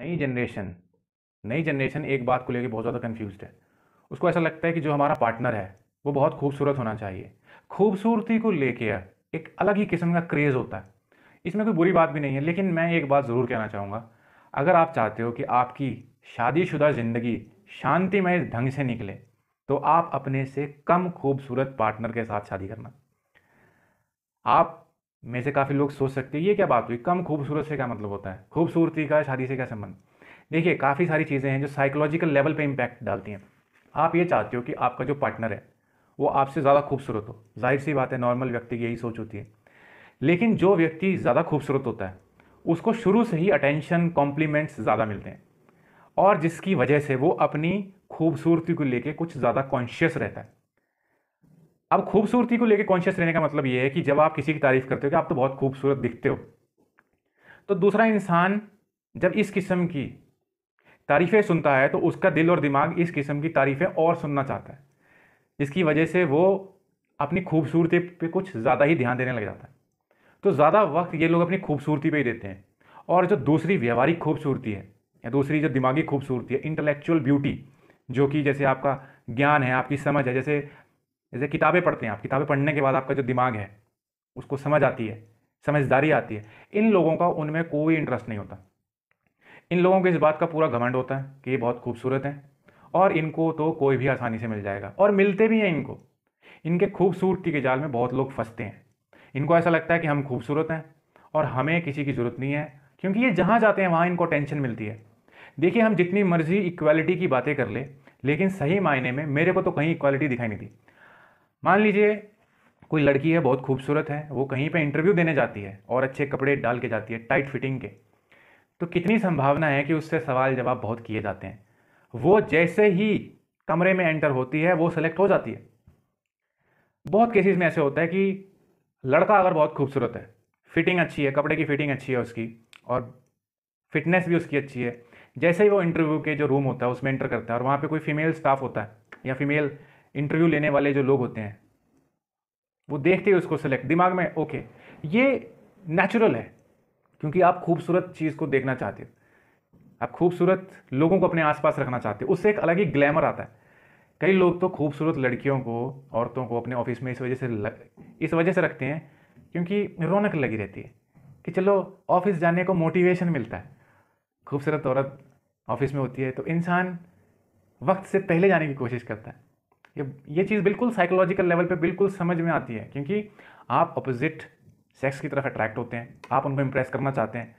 नई जनरेशन नई जनरेशन एक बात को लेकर बहुत ज़्यादा कन्फ्यूज है उसको ऐसा लगता है कि जो हमारा पार्टनर है वो बहुत खूबसूरत होना चाहिए खूबसूरती को लेकर एक अलग ही किस्म का क्रेज़ होता है इसमें कोई बुरी बात भी नहीं है लेकिन मैं एक बात ज़रूर कहना चाहूँगा अगर आप चाहते हो कि आपकी शादीशुदा ज़िंदगी शांतिमय ढंग से निकले तो आप अपने से कम खूबसूरत पार्टनर के साथ शादी करना आप में से काफ़ी लोग सोच सकते हैं ये क्या बात हुई कम खूबसूरत से क्या मतलब होता है खूबसूरती का शादी से क्या संबंध देखिए काफ़ी सारी चीज़ें हैं जो साइकोलॉजिकल लेवल पे इम्पैक्ट डालती हैं आप ये चाहते हो कि आपका जो पार्टनर है वो आपसे ज़्यादा खूबसूरत हो जाहिर सी बात है नॉर्मल व्यक्ति की यही सोच होती है लेकिन जो व्यक्ति ज़्यादा खूबसूरत होता है उसको शुरू से ही अटेंशन कॉम्प्लीमेंट्स ज़्यादा मिलते हैं और जिसकी वजह से वो अपनी खूबसूरती को लेकर कुछ ज़्यादा कॉन्शियस रहता है अब खूबसूरती को लेकर कॉन्शियस रहने का मतलब ये है कि जब आप किसी की तारीफ करते हो कि आप तो बहुत खूबसूरत दिखते हो तो दूसरा इंसान जब इस किस्म की तारीफ़ें सुनता है तो उसका दिल और दिमाग इस किस्म की तारीफ़ें और सुनना चाहता है जिसकी वजह से वो अपनी खूबसूरती पे कुछ ज़्यादा ही ध्यान देने लग जाता है तो ज़्यादा वक्त ये लोग अपनी खूबसूरती पे ही देते हैं और जो दूसरी व्यवहारिक खूबसूरती है या दूसरी जो दिमागी खूबसूरती है इंटेलेक्चुअल ब्यूटी जो कि जैसे आपका ज्ञान है आपकी समझ है जैसे जैसे किताबें पढ़ते हैं आप किताबें पढ़ने के बाद आपका जो दिमाग है उसको समझ आती है समझदारी आती है इन लोगों का उनमें कोई इंटरेस्ट नहीं होता इन लोगों को इस बात का पूरा घमंड होता है कि ये बहुत खूबसूरत हैं और इनको तो कोई भी आसानी से मिल जाएगा और मिलते भी हैं इनको इनके खूबसूरती के जाल में बहुत लोग फंसते हैं इनको ऐसा लगता है कि हम खूबसूरत हैं और हमें किसी की ज़रूरत नहीं है क्योंकि ये जहाँ जाते हैं वहाँ इनको टेंशन मिलती है देखिए हम जितनी मर्ज़ी इक्वालिटी की बातें कर ले, लेकिन सही मायने में मेरे को तो कहीं इक्वालिटी दिखाई नहीं दी मान लीजिए कोई लड़की है बहुत खूबसूरत है वो कहीं पे इंटरव्यू देने जाती है और अच्छे कपड़े डाल के जाती है टाइट फिटिंग के तो कितनी संभावना है कि उससे सवाल जवाब बहुत किए जाते हैं वो जैसे ही कमरे में एंटर होती है वो सेलेक्ट हो जाती है बहुत केसेस में ऐसे होता है कि लड़का अगर बहुत खूबसूरत है फिटिंग अच्छी है कपड़े की फिटिंग अच्छी है उसकी और फिटनेस भी उसकी अच्छी है जैसे ही वो इंटरव्यू के जो रूम होता है उसमें एंटर करता है और वहाँ पे कोई फीमेल स्टाफ होता है या फीमेल इंटरव्यू लेने वाले जो लोग होते हैं वो देखते ही उसको सेलेक्ट दिमाग में ओके ये नेचुरल है क्योंकि आप खूबसूरत चीज़ को देखना चाहते हो आप खूबसूरत लोगों को अपने आसपास रखना चाहते हो उससे एक अलग ही ग्लैमर आता है कई लोग तो खूबसूरत लड़कियों को औरतों को अपने ऑफिस में इस वजह से लग, इस वजह से रखते हैं क्योंकि रौनक लगी रहती है कि चलो ऑफिस जाने को मोटिवेशन मिलता है खूबसूरत औरत ऑफिस में होती है तो इंसान वक्त से पहले जाने की कोशिश करता है ये ये चीज़ बिल्कुल साइकोलॉजिकल लेवल पे बिल्कुल समझ में आती है क्योंकि आप अपोजिट सेक्स की तरफ अट्रैक्ट होते हैं आप उनको इम्प्रेस करना चाहते हैं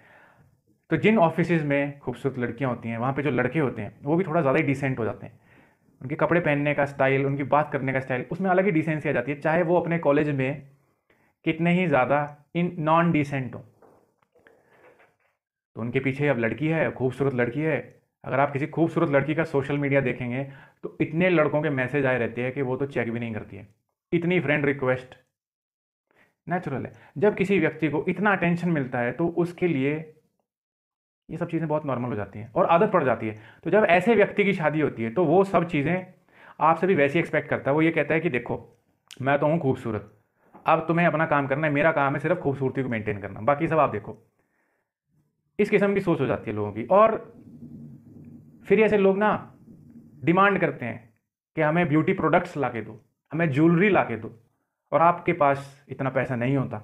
तो जिन ऑफिस में खूबसूरत लड़कियाँ होती हैं वहाँ पर जो लड़के होते हैं वो भी थोड़ा ज़्यादा ही डिसेंट हो जाते हैं उनके कपड़े पहनने का स्टाइल उनकी बात करने का स्टाइल उसमें अलग ही डिसेंसी आ जाती है चाहे वो अपने कॉलेज में कितने ही ज़्यादा इन नॉन डिसेंट हों तो उनके पीछे अब लड़की है खूबसूरत लड़की है अगर आप किसी खूबसूरत लड़की का सोशल मीडिया देखेंगे तो इतने लड़कों के मैसेज आए रहते हैं कि वो तो चेक भी नहीं करती है इतनी फ्रेंड रिक्वेस्ट नेचुरल है जब किसी व्यक्ति को इतना अटेंशन मिलता है तो उसके लिए ये सब चीज़ें बहुत नॉर्मल हो जाती हैं और आदत पड़ जाती है तो जब ऐसे व्यक्ति की शादी होती है तो वो सब चीज़ें आपसे भी वैसी एक्सपेक्ट करता है वो ये कहता है कि देखो मैं तो हूँ खूबसूरत अब तुम्हें अपना काम करना है मेरा काम है सिर्फ खूबसूरती को मेंटेन करना बाकी सब आप देखो इस किस्म की सोच हो जाती है लोगों की और फिर ऐसे लोग ना डिमांड करते हैं कि हमें ब्यूटी प्रोडक्ट्स ला के दो हमें ज्वेलरी ला के दो और आपके पास इतना पैसा नहीं होता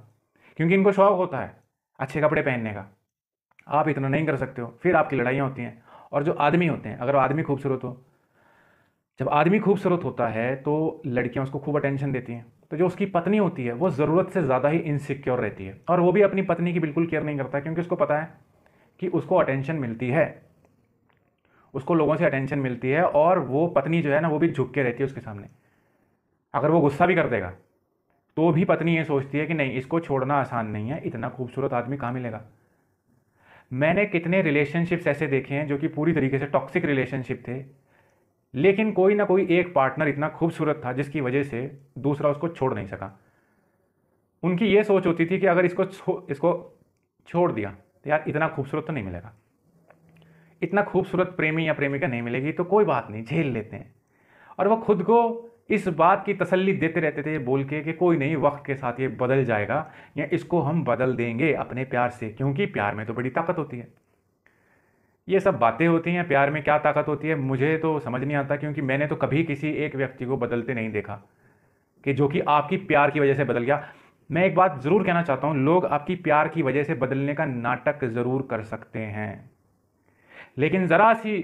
क्योंकि इनको शौक होता है अच्छे कपड़े पहनने का आप इतना नहीं कर सकते हो फिर आपकी लड़ाइयाँ होती हैं और जो आदमी होते हैं अगर आदमी खूबसूरत हो जब आदमी खूबसूरत होता है तो लड़कियाँ उसको खूब अटेंशन देती हैं तो जो उसकी पत्नी होती है वो ज़रूरत से ज़्यादा ही इनसिक्योर रहती है और वो भी अपनी पत्नी की बिल्कुल केयर नहीं करता क्योंकि उसको पता है कि उसको अटेंशन मिलती है उसको लोगों से अटेंशन मिलती है और वो पत्नी जो है ना वो भी झुक के रहती है उसके सामने अगर वो गुस्सा भी कर देगा तो भी पत्नी ये सोचती है कि नहीं इसको छोड़ना आसान नहीं है इतना खूबसूरत आदमी कहाँ मिलेगा मैंने कितने रिलेशनशिप्स ऐसे देखे हैं जो कि पूरी तरीके से टॉक्सिक रिलेशनशिप थे लेकिन कोई ना कोई एक पार्टनर इतना खूबसूरत था जिसकी वजह से दूसरा उसको छोड़ नहीं सका उनकी ये सोच होती थी कि अगर इसको छो, इसको छोड़ दिया तो यार इतना खूबसूरत तो नहीं मिलेगा इतना खूबसूरत प्रेमी या प्रेमिका नहीं मिलेगी तो कोई बात नहीं झेल लेते हैं और वह खुद को इस बात की तसल्ली देते रहते थे बोल के कि कोई नहीं वक्त के साथ ये बदल जाएगा या इसको हम बदल देंगे अपने प्यार से क्योंकि प्यार में तो बड़ी ताकत होती है ये सब बातें होती हैं प्यार में क्या ताकत होती है मुझे तो समझ नहीं आता क्योंकि मैंने तो कभी किसी एक व्यक्ति को बदलते नहीं देखा कि जो कि आपकी प्यार की वजह से बदल गया मैं एक बात ज़रूर कहना चाहता हूँ लोग आपकी प्यार की वजह से बदलने का नाटक ज़रूर कर सकते हैं लेकिन ज़रा सी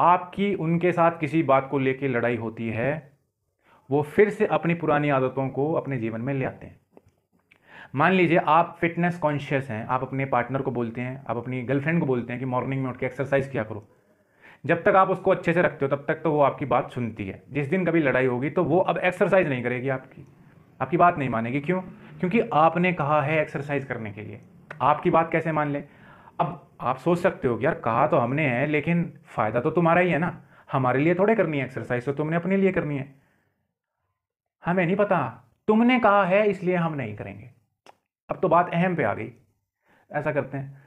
आपकी उनके साथ किसी बात को लेके लड़ाई होती है वो फिर से अपनी पुरानी आदतों को अपने जीवन में ले आते हैं मान लीजिए आप फिटनेस कॉन्शियस हैं आप अपने पार्टनर को बोलते हैं आप अपनी गर्लफ्रेंड को बोलते हैं कि मॉर्निंग में उठ के एक्सरसाइज किया करो जब तक आप उसको अच्छे से रखते हो तब तक तो वो आपकी बात सुनती है जिस दिन कभी लड़ाई होगी तो वो अब एक्सरसाइज नहीं करेगी आपकी आपकी बात नहीं मानेगी क्यों क्योंकि आपने कहा है एक्सरसाइज करने के लिए आपकी बात कैसे मान लें अब आप सोच सकते हो कि यार कहा तो हमने है लेकिन फ़ायदा तो तुम्हारा ही है ना हमारे लिए थोड़े करनी है एक्सरसाइज तो तुमने अपने लिए करनी है हमें नहीं पता तुमने कहा है इसलिए हम नहीं करेंगे अब तो बात अहम पे आ गई ऐसा करते हैं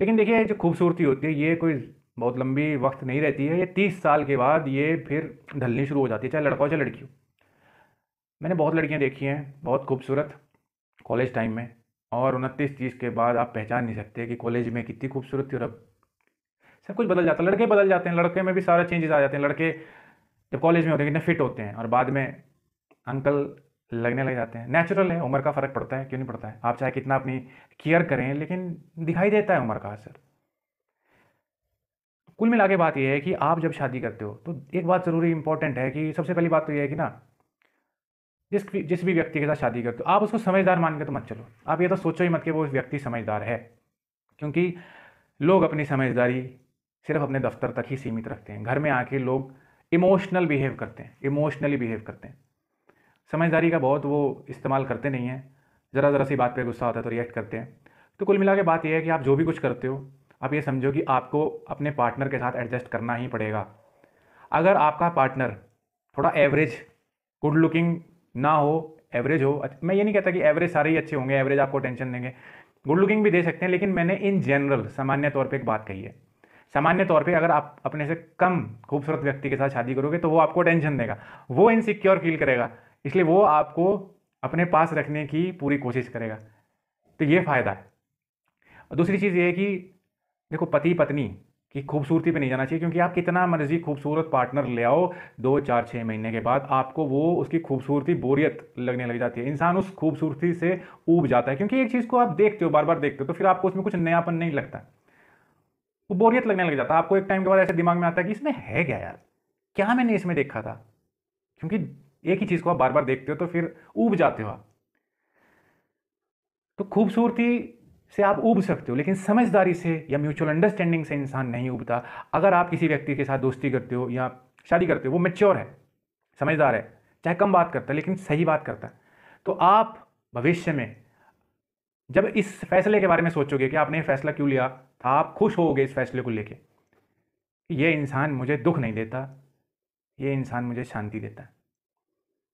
लेकिन देखिए जो खूबसूरती होती है ये कोई बहुत लंबी वक्त नहीं रहती है ये तीस साल के बाद ये फिर ढलनी शुरू हो जाती है चाहे लड़का हो चाहे लड़की हो मैंने बहुत लड़कियाँ देखी हैं बहुत खूबसूरत कॉलेज टाइम में और उनतीस तीस के बाद आप पहचान नहीं सकते कि कॉलेज में कितनी खूबसूरत थी और अब सब कुछ बदल जाता है लड़के बदल जाते हैं लड़के में भी सारा चेंजेस आ जाते हैं लड़के जब कॉलेज में होते हैं कितने फिट होते हैं और बाद में अंकल लगने लग जाते हैं नेचुरल है उम्र का फ़र्क पड़ता है क्यों नहीं पड़ता है आप चाहे कितना अपनी केयर करें लेकिन दिखाई देता है उम्र का असर कुल मिला के बात यह है कि आप जब शादी करते हो तो एक बात ज़रूरी इंपॉर्टेंट है कि सबसे पहली बात तो यह है कि ना जिस जिस भी व्यक्ति के साथ शादी करते हो आप उसको समझदार मान के तो मत चलो आप ये तो सोचो ही मत कि वो व्यक्ति समझदार है क्योंकि लोग अपनी समझदारी सिर्फ अपने दफ्तर तक ही सीमित रखते हैं घर में आके लोग इमोशनल बिहेव करते हैं इमोशनली बिहेव करते हैं समझदारी का बहुत वो इस्तेमाल करते नहीं हैं ज़रा ज़रा सी बात पे गुस्सा होता है तो रिएक्ट करते हैं तो कुल मिला के बात यह है कि आप जो भी कुछ करते हो आप ये समझो कि आपको अपने पार्टनर के साथ एडजस्ट करना ही पड़ेगा अगर आपका पार्टनर थोड़ा एवरेज गुड लुकिंग ना हो एवरेज हो मैं ये नहीं कहता कि एवरेज सारे ही अच्छे होंगे एवरेज आपको टेंशन देंगे गुड लुकिंग भी दे सकते हैं लेकिन मैंने इन जनरल सामान्य तौर पर एक बात कही है सामान्य तौर पे अगर आप अपने से कम खूबसूरत व्यक्ति के साथ शादी करोगे तो वो आपको टेंशन देगा वो इनसिक्योर फील करेगा इसलिए वो आपको अपने पास रखने की पूरी कोशिश करेगा तो ये फ़ायदा है और दूसरी चीज़ ये है कि देखो पति पत्नी कि खूबसूरती पे नहीं जाना चाहिए क्योंकि आप कितना मर्जी खूबसूरत पार्टनर ले आओ दो चार छः महीने के बाद आपको वो उसकी खूबसूरती बोरियत लगने लग जाती है इंसान उस खूबसूरती से ऊब जाता है क्योंकि एक चीज़ को आप देखते हो बार बार देखते हो तो फिर आपको उसमें कुछ नयापन नहीं लगता वो बोरियत लगने लग जाता है आपको एक टाइम के बाद ऐसे दिमाग में आता है कि इसमें है क्या यार क्या मैंने इसमें देखा था क्योंकि एक ही चीज़ को आप बार बार देखते हो तो फिर ऊब जाते हो आप तो खूबसूरती से आप उब सकते हो लेकिन समझदारी से या म्यूचुअल अंडरस्टैंडिंग से इंसान नहीं उबता अगर आप किसी व्यक्ति के साथ दोस्ती करते हो या शादी करते हो वो मेच्योर है समझदार है चाहे कम बात करता है लेकिन सही बात करता है तो आप भविष्य में जब इस फैसले के बारे में सोचोगे कि आपने ये फैसला क्यों लिया था तो आप खुश होोगे इस फैसले को लेके ये इंसान मुझे दुख नहीं देता ये इंसान मुझे शांति देता है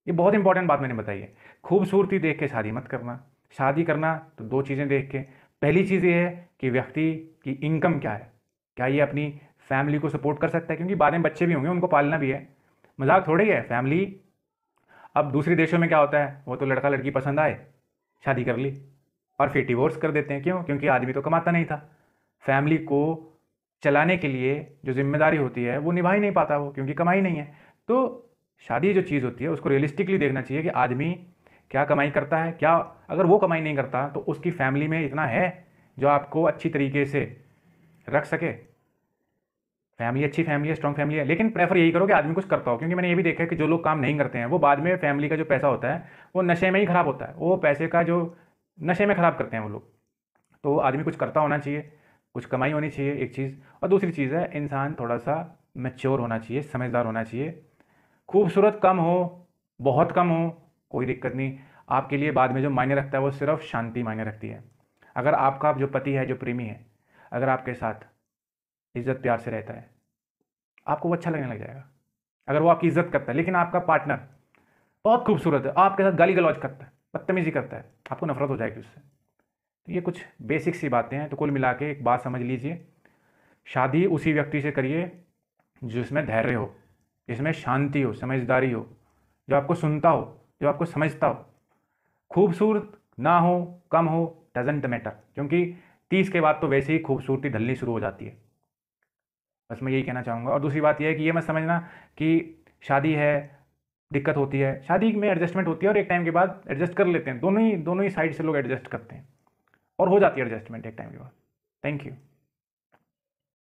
ये बहुत इंपॉर्टेंट बात मैंने बताई है खूबसूरती देख के शादी मत करना शादी करना तो दो चीज़ें देख के पहली चीज़ ये है कि व्यक्ति की इनकम क्या है क्या ये अपनी फैमिली को सपोर्ट कर सकता है क्योंकि बाद में बच्चे भी होंगे उनको पालना भी है मजाक थोड़ी है फैमिली अब दूसरे देशों में क्या होता है वो तो लड़का लड़की पसंद आए शादी कर ली और फिर डिवोर्स कर देते हैं क्यों क्योंकि आदमी तो कमाता नहीं था फैमिली को चलाने के लिए जो जिम्मेदारी होती है वो निभा ही नहीं पाता वो क्योंकि कमाई नहीं है तो शादी जो चीज़ होती है उसको रियलिस्टिकली देखना चाहिए कि आदमी क्या कमाई करता है क्या अगर वो कमाई नहीं करता तो उसकी फैमिली में इतना है जो आपको अच्छी तरीके से रख सके फैमिली अच्छी फैमिली है स्ट्रॉन्ग फैमिली है लेकिन प्रेफर यही करो कि आदमी कुछ करता हो क्योंकि मैंने ये भी देखा है कि जो लोग काम नहीं करते हैं वो बाद में फैमिली का जो पैसा होता है वो नशे में ही ख़राब होता है वो पैसे का जो नशे में ख़राब करते हैं वो लोग तो आदमी कुछ करता होना चाहिए कुछ कमाई होनी चाहिए एक चीज़ और दूसरी चीज़ है इंसान थोड़ा सा मेच्योर होना चाहिए समझदार होना चाहिए खूबसूरत कम हो बहुत कम हो कोई दिक्कत नहीं आपके लिए बाद में जो मायने रखता है वो सिर्फ शांति मायने रखती है अगर आपका जो पति है जो प्रेमी है अगर आपके साथ इज्जत प्यार से रहता है आपको वो अच्छा लगने लग जाएगा अगर वो आपकी इज्जत करता है लेकिन आपका पार्टनर बहुत खूबसूरत है आपके साथ गाली गलौज करता है बदतमीजी करता है आपको नफरत हो जाएगी उससे तो ये कुछ बेसिक सी बातें हैं तो कुल मिला के एक बात समझ लीजिए शादी उसी व्यक्ति से करिए जिसमें धैर्य हो जिसमें शांति हो समझदारी हो जो आपको सुनता हो जो आपको समझता हो खूबसूरत ना हो कम हो डजेंट मैटर क्योंकि तीस के बाद तो वैसे ही खूबसूरती ढलनी शुरू हो जाती है बस मैं यही कहना चाहूँगा और दूसरी बात यह है कि ये मत समझना कि शादी है दिक्कत होती है शादी में एडजस्टमेंट होती है और एक टाइम के बाद एडजस्ट कर लेते हैं दोनों ही दोनों ही साइड से लोग एडजस्ट करते हैं और हो जाती है एडजस्टमेंट एक टाइम के बाद थैंक यू